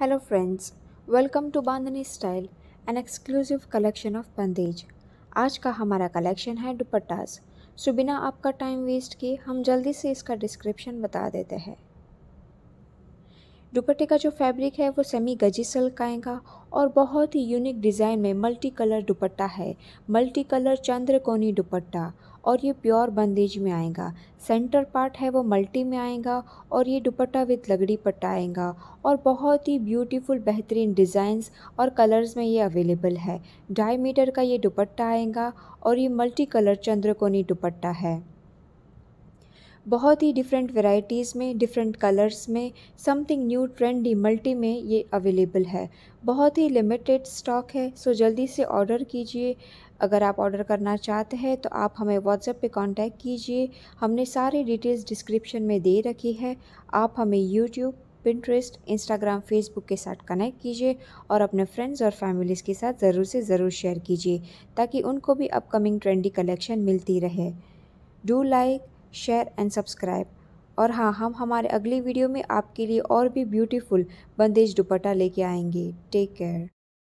hello friends welcome to Bandhani style an exclusive collection of Bandhej आज का हमारा कलेक्शन है दुपट्टास सो बिना आपका टाइम वेस्ट किए हम जल्दी से इसका डिस्क्रिप्शन बता देते हैं दुपट्टे का जो फैब्रिक है वो सेमी गजी सिल्क आएगा और बहुत ही यूनिक डिज़ाइन में मल्टी कलर दुपट्टा है मल्टी कलर चंद्रकोनी दुपट्टा और ये प्योर बंदेज में आएगा सेंटर पार्ट है वो मल्टी में आएगा और ये दुपट्टा विथ लगड़ी पट्टा आएगा और बहुत ही ब्यूटीफुल बेहतरीन डिज़ाइंस और कलर्स में ये अवेलेबल है ढाई मीटर का ये दुपट्टा आएगा और ये मल्टी कलर चंद्रकोनी दुपट्टा है बहुत ही डिफरेंट वेराइटीज़ में डिफरेंट कलर्स में समथिंग न्यू ट्रेंडी मल्टी में ये अवेलेबल है बहुत ही लिमिटेड स्टॉक है सो जल्दी से ऑर्डर कीजिए अगर आप ऑर्डर करना चाहते हैं तो आप हमें व्हाट्सएप पे कांटेक्ट कीजिए हमने सारी डिटेल्स डिस्क्रिप्शन में दे रखी है आप हमें यूट्यूब पिंट्रेस्ट इंस्टाग्राम फेसबुक के साथ कनेक्ट कीजिए और अपने फ्रेंड्स और फैमिलीज़ के साथ ज़रूर से ज़रूर शेयर कीजिए ताकि उनको भी अपकमिंग ट्रेंडी कलेक्शन मिलती रहे do like share and subscribe और हाँ हम हमारे अगली वीडियो में आपके लिए और भी ब्यूटीफुल बंदेज दुपट्टा लेके आएंगे टेक केयर